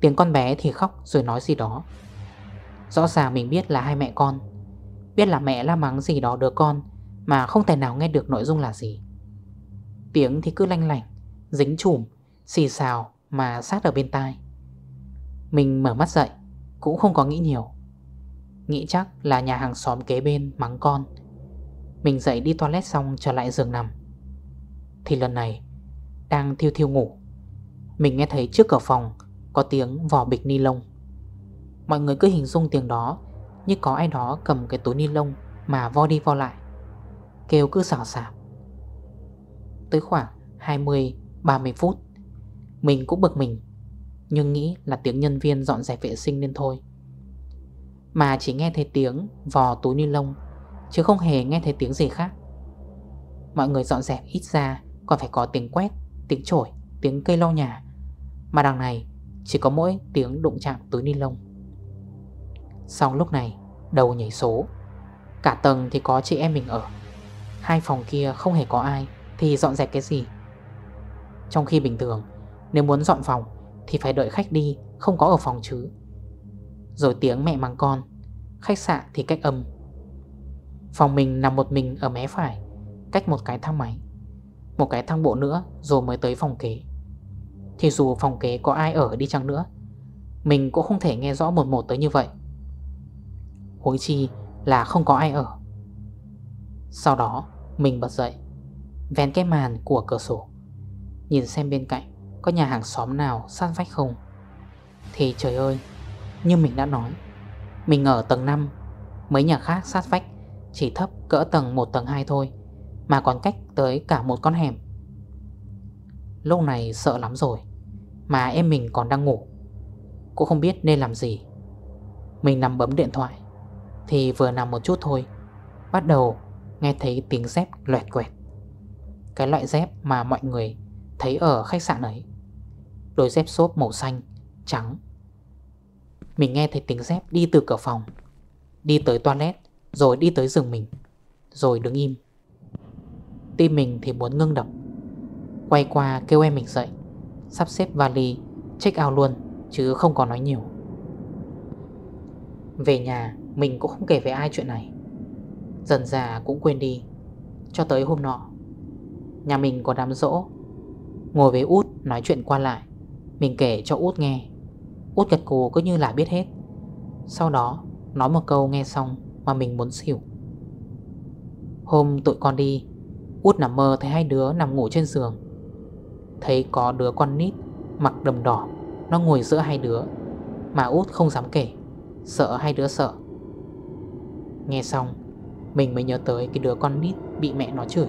S1: Tiếng con bé thì khóc rồi nói gì đó Rõ ràng mình biết là hai mẹ con Biết là mẹ la mắng gì đó đứa con mà không thể nào nghe được nội dung là gì. Tiếng thì cứ lanh lảnh, dính chùm, xì xào mà sát ở bên tai. Mình mở mắt dậy, cũng không có nghĩ nhiều. Nghĩ chắc là nhà hàng xóm kế bên mắng con. Mình dậy đi toilet xong trở lại giường nằm. Thì lần này, đang thiêu thiêu ngủ. Mình nghe thấy trước cửa phòng có tiếng vỏ bịch ni lông. Mọi người cứ hình dung tiếng đó như có ai đó cầm cái túi ni lông mà vo đi vo lại kêu cứ xào xạc Tới khoảng 20-30 phút Mình cũng bực mình Nhưng nghĩ là tiếng nhân viên dọn dẹp vệ sinh nên thôi Mà chỉ nghe thấy tiếng vò túi ni lông Chứ không hề nghe thấy tiếng gì khác Mọi người dọn dẹp ít ra Còn phải có tiếng quét, tiếng chổi, tiếng cây lau nhà Mà đằng này chỉ có mỗi tiếng đụng chạm túi ni lông Sau lúc này đầu nhảy số Cả tầng thì có chị em mình ở Hai phòng kia không hề có ai Thì dọn dẹp cái gì Trong khi bình thường Nếu muốn dọn phòng Thì phải đợi khách đi Không có ở phòng chứ Rồi tiếng mẹ mắng con Khách sạn thì cách âm Phòng mình nằm một mình ở mé phải Cách một cái thang máy Một cái thang bộ nữa rồi mới tới phòng kế Thì dù phòng kế có ai ở đi chăng nữa Mình cũng không thể nghe rõ một một tới như vậy Huống chi là không có ai ở Sau đó mình bật dậy Vén cái màn của cửa sổ Nhìn xem bên cạnh Có nhà hàng xóm nào sát vách không Thì trời ơi Như mình đã nói Mình ở tầng 5 Mấy nhà khác sát vách Chỉ thấp cỡ tầng 1 tầng 2 thôi Mà còn cách tới cả một con hẻm Lúc này sợ lắm rồi Mà em mình còn đang ngủ Cũng không biết nên làm gì Mình nằm bấm điện thoại Thì vừa nằm một chút thôi Bắt đầu nghe thấy tiếng dép loẹt quẹt. Cái loại dép mà mọi người thấy ở khách sạn ấy. Đôi dép xốp màu xanh, trắng. Mình nghe thấy tiếng dép đi từ cửa phòng, đi tới toilet, rồi đi tới giường mình, rồi đứng im. Tim mình thì muốn ngưng đập. Quay qua kêu em mình dậy, sắp xếp vali, check out luôn, chứ không có nói nhiều. Về nhà, mình cũng không kể với ai chuyện này. Dần già cũng quên đi Cho tới hôm nọ Nhà mình có đám rỗ Ngồi với út nói chuyện qua lại Mình kể cho út nghe Út gật cù cứ như là biết hết Sau đó nói một câu nghe xong Mà mình muốn xỉu Hôm tụi con đi Út nằm mơ thấy hai đứa nằm ngủ trên giường Thấy có đứa con nít Mặc đầm đỏ Nó ngồi giữa hai đứa Mà út không dám kể Sợ hai đứa sợ Nghe xong mình mới nhớ tới cái đứa con nít bị mẹ nó chửi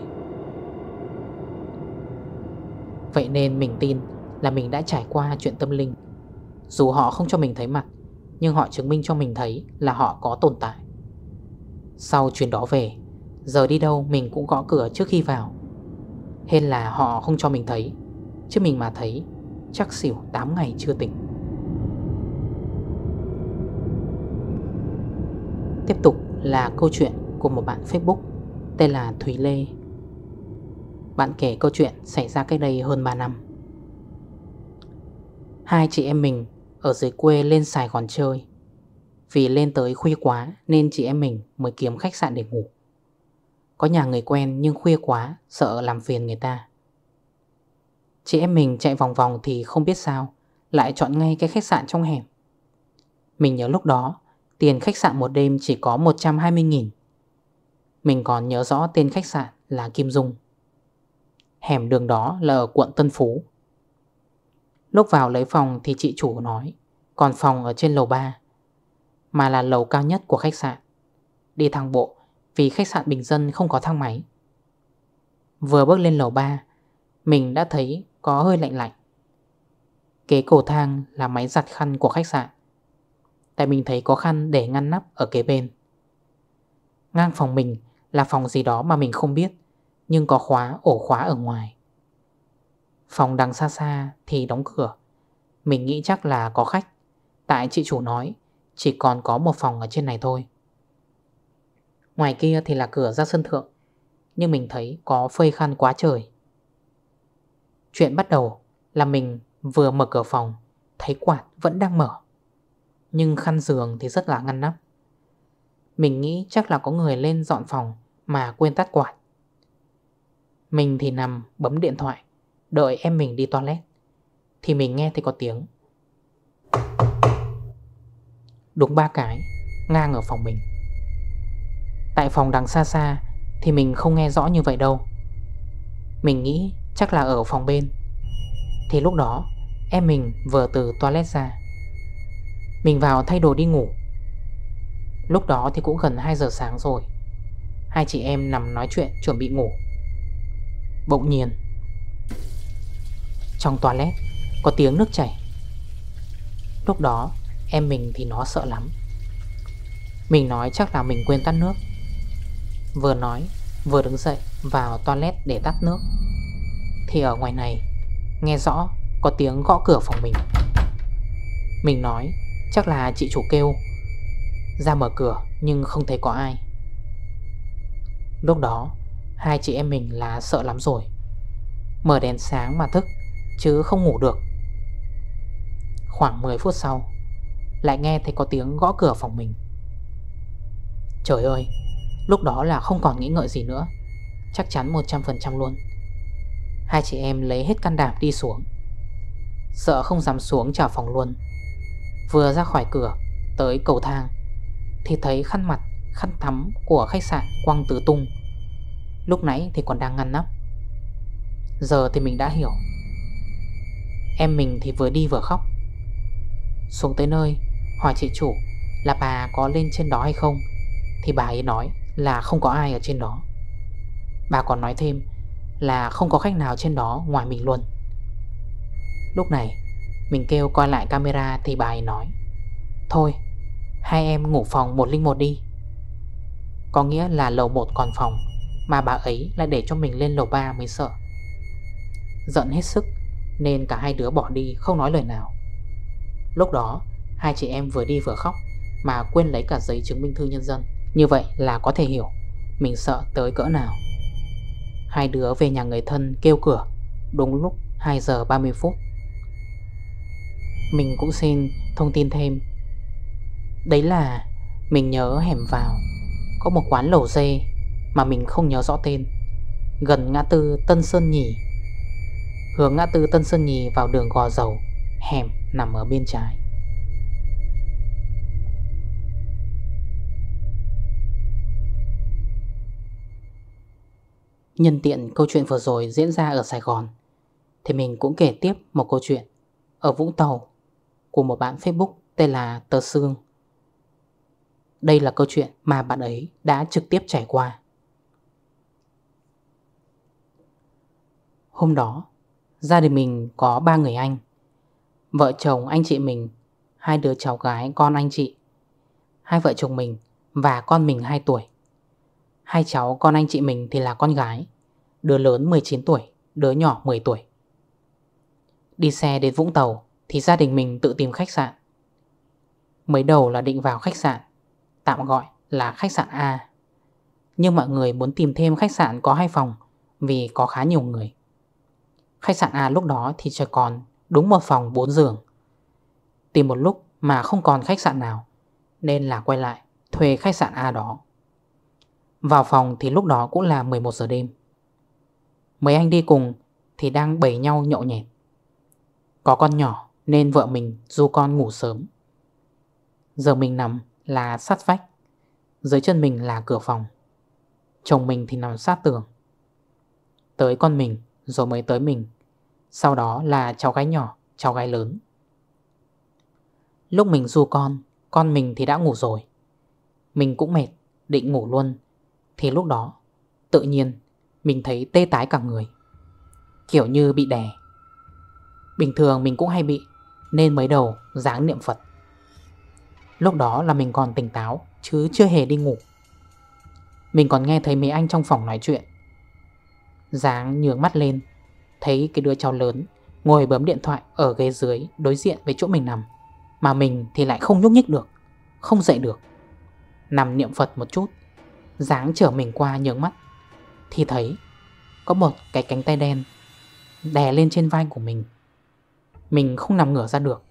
S1: Vậy nên mình tin là mình đã trải qua chuyện tâm linh Dù họ không cho mình thấy mặt Nhưng họ chứng minh cho mình thấy là họ có tồn tại Sau chuyện đó về Giờ đi đâu mình cũng gõ cửa trước khi vào Hên là họ không cho mình thấy Chứ mình mà thấy Chắc xỉu 8 ngày chưa tỉnh Tiếp tục là câu chuyện của một bạn Facebook tên là Thúy Lê. Bạn kể câu chuyện xảy ra cách đây hơn 3 năm. Hai chị em mình ở dưới quê lên Sài Gòn chơi. Vì lên tới khuya quá nên chị em mình mới kiếm khách sạn để ngủ. Có nhà người quen nhưng khuya quá sợ làm phiền người ta. Chị em mình chạy vòng vòng thì không biết sao lại chọn ngay cái khách sạn trong hẻm. Mình nhớ lúc đó tiền khách sạn một đêm chỉ có 120.000 mình còn nhớ rõ tên khách sạn là Kim Dung Hẻm đường đó là ở quận Tân Phú Lúc vào lấy phòng thì chị chủ nói Còn phòng ở trên lầu 3 Mà là lầu cao nhất của khách sạn Đi thang bộ Vì khách sạn bình dân không có thang máy Vừa bước lên lầu 3 Mình đã thấy có hơi lạnh lạnh Kế cầu thang là máy giặt khăn của khách sạn Tại mình thấy có khăn để ngăn nắp ở kế bên Ngang phòng mình là phòng gì đó mà mình không biết Nhưng có khóa, ổ khóa ở ngoài Phòng đằng xa xa thì đóng cửa Mình nghĩ chắc là có khách Tại chị chủ nói Chỉ còn có một phòng ở trên này thôi Ngoài kia thì là cửa ra sân thượng Nhưng mình thấy có phơi khăn quá trời Chuyện bắt đầu là mình vừa mở cửa phòng Thấy quạt vẫn đang mở Nhưng khăn giường thì rất là ngăn nắp Mình nghĩ chắc là có người lên dọn phòng mà quên tắt quạt. Mình thì nằm bấm điện thoại, đợi em mình đi toilet. Thì mình nghe thấy có tiếng. Đúng ba cái, ngang ở phòng mình. Tại phòng đằng xa xa thì mình không nghe rõ như vậy đâu. Mình nghĩ chắc là ở phòng bên. Thì lúc đó em mình vừa từ toilet ra. Mình vào thay đồ đi ngủ. Lúc đó thì cũng gần 2 giờ sáng rồi. Hai chị em nằm nói chuyện chuẩn bị ngủ Bỗng nhiên Trong toilet Có tiếng nước chảy Lúc đó em mình thì nó sợ lắm Mình nói chắc là mình quên tắt nước Vừa nói Vừa đứng dậy vào toilet để tắt nước Thì ở ngoài này Nghe rõ có tiếng gõ cửa phòng mình Mình nói Chắc là chị chủ kêu Ra mở cửa nhưng không thấy có ai Lúc đó Hai chị em mình là sợ lắm rồi Mở đèn sáng mà thức Chứ không ngủ được Khoảng 10 phút sau Lại nghe thấy có tiếng gõ cửa phòng mình Trời ơi Lúc đó là không còn nghĩ ngợi gì nữa Chắc chắn 100% luôn Hai chị em lấy hết căn đảm đi xuống Sợ không dám xuống chào phòng luôn Vừa ra khỏi cửa Tới cầu thang Thì thấy khăn mặt khăn thắm của khách sạn Quang Tử Tung Lúc nãy thì còn đang ngăn nắp Giờ thì mình đã hiểu Em mình thì vừa đi vừa khóc Xuống tới nơi Hỏi chị chủ là bà có lên trên đó hay không Thì bà ấy nói là không có ai ở trên đó Bà còn nói thêm là không có khách nào trên đó ngoài mình luôn Lúc này Mình kêu coi lại camera thì bà ấy nói Thôi Hai em ngủ phòng 101 đi có nghĩa là lầu 1 còn phòng Mà bà ấy lại để cho mình lên lầu 3 mới sợ Giận hết sức Nên cả hai đứa bỏ đi không nói lời nào Lúc đó Hai chị em vừa đi vừa khóc Mà quên lấy cả giấy chứng minh thư nhân dân Như vậy là có thể hiểu Mình sợ tới cỡ nào Hai đứa về nhà người thân kêu cửa Đúng lúc 2 giờ 30 phút Mình cũng xin thông tin thêm Đấy là Mình nhớ hẻm vào có một quán lẩu dê Mà mình không nhớ rõ tên Gần ngã tư Tân Sơn Nhì Hướng ngã tư Tân Sơn Nhì vào đường gò dầu Hẻm nằm ở bên trái Nhân tiện câu chuyện vừa rồi diễn ra ở Sài Gòn Thì mình cũng kể tiếp một câu chuyện Ở Vũng Tàu Của một bạn Facebook tên là Tờ Sương đây là câu chuyện mà bạn ấy đã trực tiếp trải qua. Hôm đó, gia đình mình có ba người anh. Vợ chồng anh chị mình, hai đứa cháu gái con anh chị, hai vợ chồng mình và con mình 2 tuổi. Hai cháu con anh chị mình thì là con gái, đứa lớn 19 tuổi, đứa nhỏ 10 tuổi. Đi xe đến Vũng Tàu thì gia đình mình tự tìm khách sạn. Mới đầu là định vào khách sạn tạm gọi là khách sạn A. Nhưng mọi người muốn tìm thêm khách sạn có hai phòng vì có khá nhiều người. Khách sạn A lúc đó thì chỉ còn đúng một phòng 4 giường. Tìm một lúc mà không còn khách sạn nào nên là quay lại thuê khách sạn A đó. Vào phòng thì lúc đó cũng là 11 giờ đêm. Mấy anh đi cùng thì đang bầy nhau nhậu nhẹt. Có con nhỏ nên vợ mình du con ngủ sớm. Giờ mình nằm là sát vách Dưới chân mình là cửa phòng Chồng mình thì nằm sát tường Tới con mình rồi mới tới mình Sau đó là cháu gái nhỏ, cháu gái lớn Lúc mình du con Con mình thì đã ngủ rồi Mình cũng mệt, định ngủ luôn Thì lúc đó Tự nhiên mình thấy tê tái cả người Kiểu như bị đè Bình thường mình cũng hay bị Nên mới đầu dáng niệm Phật Lúc đó là mình còn tỉnh táo Chứ chưa hề đi ngủ Mình còn nghe thấy mấy anh trong phòng nói chuyện Giáng nhướng mắt lên Thấy cái đứa cháu lớn Ngồi bấm điện thoại ở ghế dưới Đối diện với chỗ mình nằm Mà mình thì lại không nhúc nhích được Không dậy được Nằm niệm Phật một chút Giáng chở mình qua nhướng mắt Thì thấy có một cái cánh tay đen Đè lên trên vai của mình Mình không nằm ngửa ra được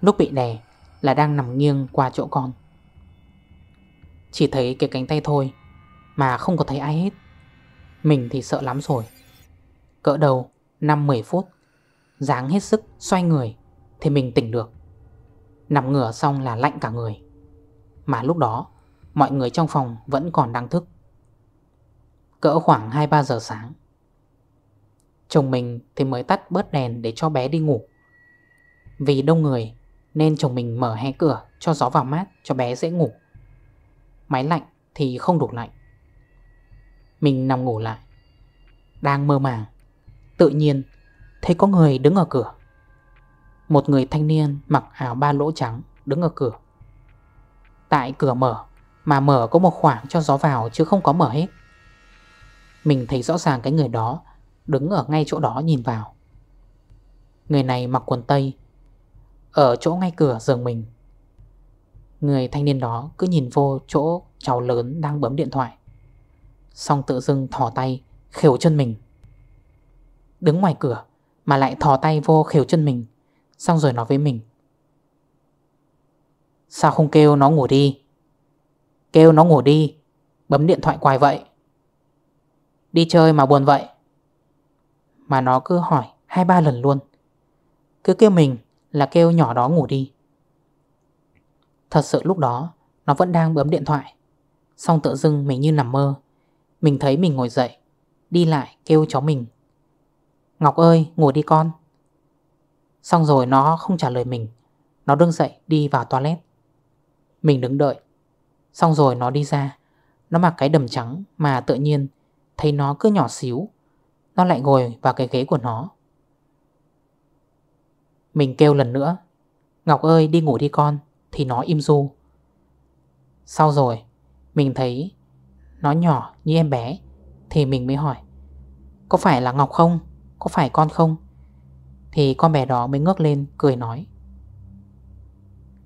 S1: Lúc bị đè là đang nằm nghiêng qua chỗ con. Chỉ thấy cái cánh tay thôi mà không có thấy ai hết. Mình thì sợ lắm rồi. Cỡ đầu 5-10 phút, dáng hết sức xoay người thì mình tỉnh được. Nằm ngửa xong là lạnh cả người. Mà lúc đó, mọi người trong phòng vẫn còn đang thức. Cỡ khoảng 2-3 giờ sáng. Chồng mình thì mới tắt bớt đèn để cho bé đi ngủ. Vì đông người nên chồng mình mở hé cửa cho gió vào mát cho bé dễ ngủ Máy lạnh thì không đủ lạnh Mình nằm ngủ lại Đang mơ màng Tự nhiên thấy có người đứng ở cửa Một người thanh niên mặc áo ba lỗ trắng đứng ở cửa Tại cửa mở Mà mở có một khoảng cho gió vào chứ không có mở hết Mình thấy rõ ràng cái người đó Đứng ở ngay chỗ đó nhìn vào Người này mặc quần tây ở chỗ ngay cửa giường mình Người thanh niên đó cứ nhìn vô chỗ cháu lớn đang bấm điện thoại Xong tự dưng thỏ tay khều chân mình Đứng ngoài cửa mà lại thò tay vô khều chân mình Xong rồi nói với mình Sao không kêu nó ngủ đi Kêu nó ngủ đi Bấm điện thoại quài vậy Đi chơi mà buồn vậy Mà nó cứ hỏi hai ba lần luôn Cứ kêu mình là kêu nhỏ đó ngủ đi. Thật sự lúc đó nó vẫn đang bấm điện thoại. Xong tự dưng mình như nằm mơ. Mình thấy mình ngồi dậy, đi lại kêu cháu mình. Ngọc ơi, ngồi đi con. Xong rồi nó không trả lời mình. Nó đứng dậy đi vào toilet. Mình đứng đợi. Xong rồi nó đi ra. Nó mặc cái đầm trắng mà tự nhiên thấy nó cứ nhỏ xíu. Nó lại ngồi vào cái ghế của nó. Mình kêu lần nữa Ngọc ơi đi ngủ đi con Thì nó im du Sau rồi mình thấy Nó nhỏ như em bé Thì mình mới hỏi Có phải là Ngọc không? Có phải con không? Thì con bé đó mới ngước lên cười nói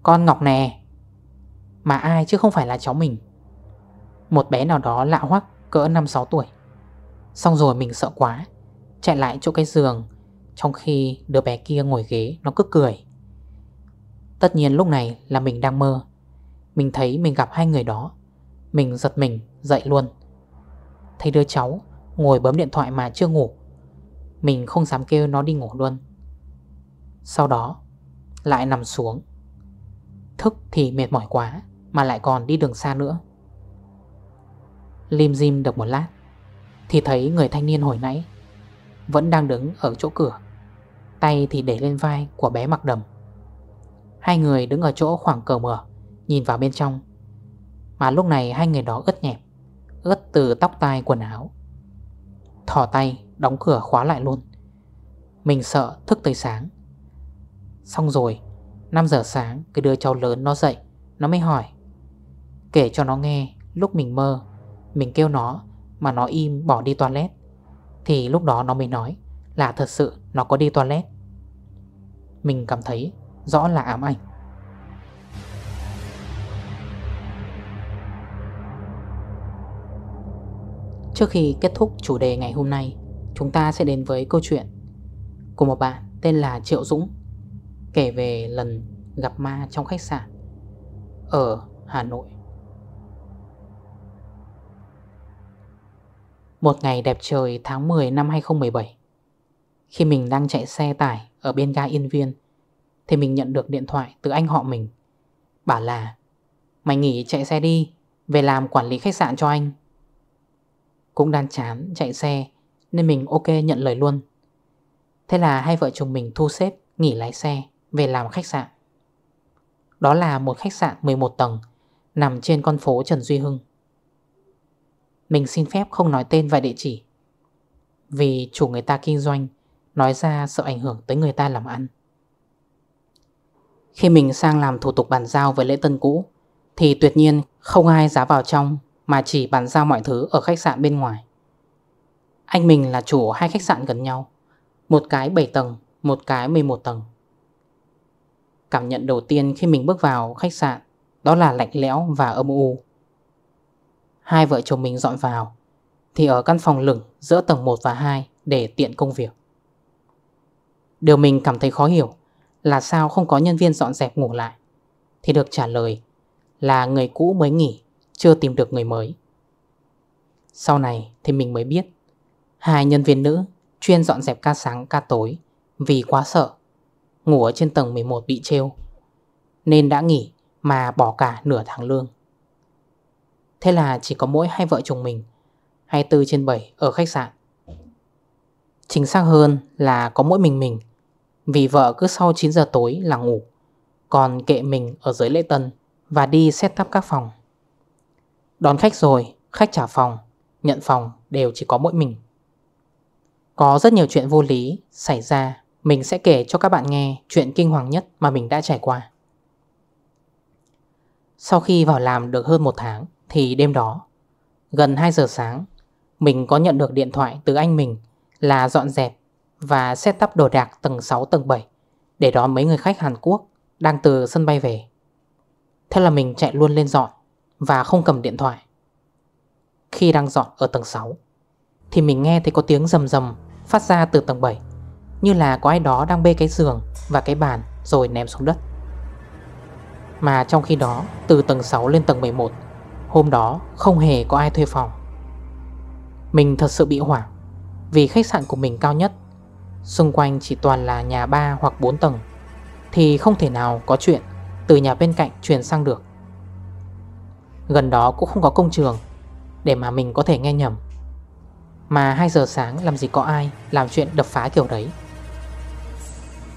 S1: Con Ngọc nè Mà ai chứ không phải là cháu mình Một bé nào đó lạ hoắc cỡ 5-6 tuổi Xong rồi mình sợ quá Chạy lại chỗ cái giường trong khi đứa bé kia ngồi ghế nó cứ cười Tất nhiên lúc này là mình đang mơ Mình thấy mình gặp hai người đó Mình giật mình dậy luôn Thấy đứa cháu ngồi bấm điện thoại mà chưa ngủ Mình không dám kêu nó đi ngủ luôn Sau đó lại nằm xuống Thức thì mệt mỏi quá Mà lại còn đi đường xa nữa Lim dim được một lát Thì thấy người thanh niên hồi nãy Vẫn đang đứng ở chỗ cửa tay thì để lên vai của bé mặc đầm. Hai người đứng ở chỗ khoảng cờ mở, nhìn vào bên trong. Mà lúc này hai người đó ướt nhẹp, ướt từ tóc tai quần áo. Thỏ tay, đóng cửa khóa lại luôn. Mình sợ thức tới sáng. Xong rồi, 5 giờ sáng cái đứa cháu lớn nó dậy, nó mới hỏi. Kể cho nó nghe lúc mình mơ, mình kêu nó mà nó im bỏ đi toilet. Thì lúc đó nó mới nói là thật sự nó có đi toilet mình cảm thấy rõ là ám ảnh Trước khi kết thúc chủ đề ngày hôm nay Chúng ta sẽ đến với câu chuyện Của một bạn tên là Triệu Dũng Kể về lần gặp ma trong khách sạn Ở Hà Nội Một ngày đẹp trời tháng 10 năm 2017 Khi mình đang chạy xe tải ở bên ga Yên Viên thì mình nhận được điện thoại từ anh họ mình. Bảo là mày nghỉ chạy xe đi, về làm quản lý khách sạn cho anh. Cũng đang chán chạy xe nên mình ok nhận lời luôn. Thế là hai vợ chồng mình thu xếp nghỉ lái xe về làm khách sạn. Đó là một khách sạn 11 tầng nằm trên con phố Trần Duy Hưng. Mình xin phép không nói tên và địa chỉ vì chủ người ta kinh doanh Nói ra sợ ảnh hưởng tới người ta làm ăn Khi mình sang làm thủ tục bàn giao với lễ tân cũ Thì tuyệt nhiên không ai dám vào trong Mà chỉ bàn giao mọi thứ ở khách sạn bên ngoài Anh mình là chủ hai khách sạn gần nhau Một cái 7 tầng, một cái 11 tầng Cảm nhận đầu tiên khi mình bước vào khách sạn Đó là lạnh lẽo và âm u Hai vợ chồng mình dọn vào Thì ở căn phòng lửng giữa tầng 1 và 2 để tiện công việc Điều mình cảm thấy khó hiểu là sao không có nhân viên dọn dẹp ngủ lại. Thì được trả lời là người cũ mới nghỉ, chưa tìm được người mới. Sau này thì mình mới biết hai nhân viên nữ chuyên dọn dẹp ca sáng ca tối vì quá sợ. Ngủ ở trên tầng 11 bị trêu nên đã nghỉ mà bỏ cả nửa tháng lương. Thế là chỉ có mỗi hai vợ chồng mình 24 trên 7 ở khách sạn. Chính xác hơn là có mỗi mình mình vì vợ cứ sau 9 giờ tối là ngủ Còn kệ mình ở dưới lễ tân Và đi xét thắp các phòng Đón khách rồi Khách trả phòng Nhận phòng đều chỉ có mỗi mình Có rất nhiều chuyện vô lý xảy ra Mình sẽ kể cho các bạn nghe Chuyện kinh hoàng nhất mà mình đã trải qua Sau khi vào làm được hơn một tháng Thì đêm đó Gần 2 giờ sáng Mình có nhận được điện thoại từ anh mình Là dọn dẹp và setup đồ đạc tầng 6 tầng 7 để đón mấy người khách Hàn Quốc đang từ sân bay về. Thế là mình chạy luôn lên dọn và không cầm điện thoại. Khi đang dọn ở tầng 6 thì mình nghe thấy có tiếng rầm rầm phát ra từ tầng 7 như là có ai đó đang bê cái giường và cái bàn rồi ném xuống đất. Mà trong khi đó từ tầng 6 lên tầng 11 hôm đó không hề có ai thuê phòng. Mình thật sự bị hoảng vì khách sạn của mình cao nhất Xung quanh chỉ toàn là nhà 3 hoặc 4 tầng Thì không thể nào có chuyện Từ nhà bên cạnh chuyển sang được Gần đó cũng không có công trường Để mà mình có thể nghe nhầm Mà 2 giờ sáng làm gì có ai Làm chuyện đập phá kiểu đấy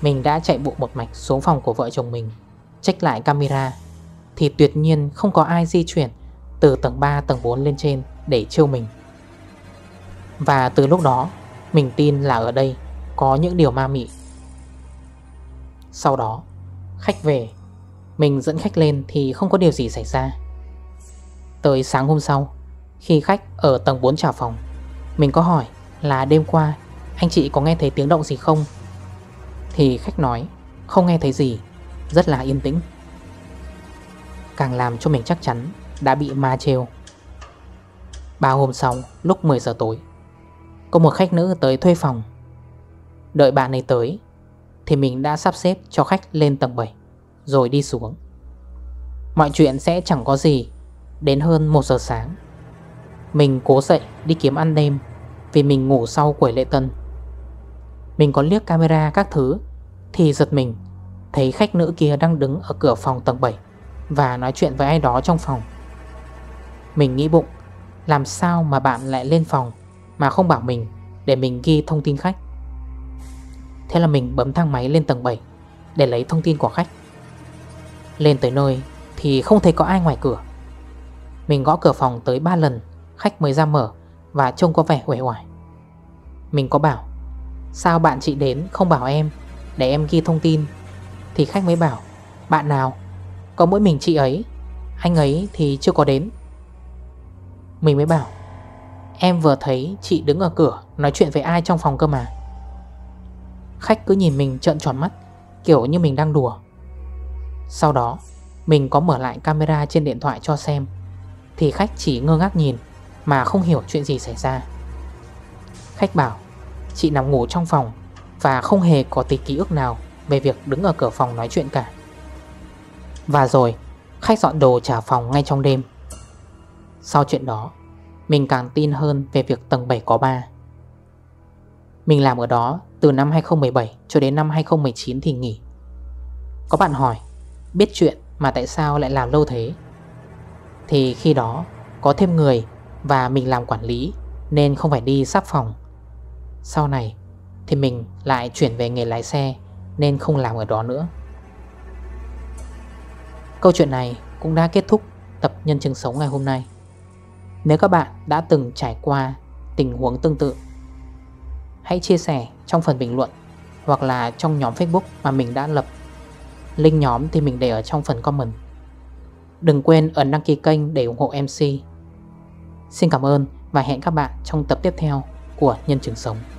S1: Mình đã chạy bộ một mạch xuống phòng của vợ chồng mình trách lại camera Thì tuyệt nhiên không có ai di chuyển Từ tầng 3 tầng 4 lên trên Để trêu mình Và từ lúc đó Mình tin là ở đây có những điều ma mị Sau đó Khách về Mình dẫn khách lên thì không có điều gì xảy ra Tới sáng hôm sau Khi khách ở tầng 4 trả phòng Mình có hỏi là đêm qua Anh chị có nghe thấy tiếng động gì không Thì khách nói Không nghe thấy gì Rất là yên tĩnh Càng làm cho mình chắc chắn Đã bị ma trêu Ba hôm sau lúc 10 giờ tối Có một khách nữ tới thuê phòng Đợi bạn ấy tới Thì mình đã sắp xếp cho khách lên tầng 7 Rồi đi xuống Mọi chuyện sẽ chẳng có gì Đến hơn 1 giờ sáng Mình cố dậy đi kiếm ăn đêm Vì mình ngủ sau quầy lệ tân Mình có liếc camera các thứ Thì giật mình Thấy khách nữ kia đang đứng ở cửa phòng tầng 7 Và nói chuyện với ai đó trong phòng Mình nghĩ bụng Làm sao mà bạn lại lên phòng Mà không bảo mình Để mình ghi thông tin khách Thế là mình bấm thang máy lên tầng 7 Để lấy thông tin của khách Lên tới nơi thì không thấy có ai ngoài cửa Mình gõ cửa phòng tới 3 lần Khách mới ra mở Và trông có vẻ uể oải Mình có bảo Sao bạn chị đến không bảo em Để em ghi thông tin Thì khách mới bảo Bạn nào Có mỗi mình chị ấy Anh ấy thì chưa có đến Mình mới bảo Em vừa thấy chị đứng ở cửa Nói chuyện với ai trong phòng cơ mà Khách cứ nhìn mình trợn tròn mắt Kiểu như mình đang đùa Sau đó Mình có mở lại camera trên điện thoại cho xem Thì khách chỉ ngơ ngác nhìn Mà không hiểu chuyện gì xảy ra Khách bảo Chị nằm ngủ trong phòng Và không hề có tí ký ức nào Về việc đứng ở cửa phòng nói chuyện cả Và rồi Khách dọn đồ trả phòng ngay trong đêm Sau chuyện đó Mình càng tin hơn về việc tầng 7 có 3 Mình làm ở đó từ năm 2017 cho đến năm 2019 thì nghỉ Có bạn hỏi Biết chuyện mà tại sao lại làm lâu thế Thì khi đó Có thêm người Và mình làm quản lý Nên không phải đi sắp phòng Sau này thì mình lại chuyển về nghề lái xe Nên không làm ở đó nữa Câu chuyện này cũng đã kết thúc tập nhân chứng sống ngày hôm nay Nếu các bạn đã từng trải qua tình huống tương tự hãy chia sẻ trong phần bình luận hoặc là trong nhóm Facebook mà mình đã lập. Link nhóm thì mình để ở trong phần comment. Đừng quên ấn đăng ký kênh để ủng hộ MC. Xin cảm ơn và hẹn các bạn trong tập tiếp theo của Nhân chứng sống.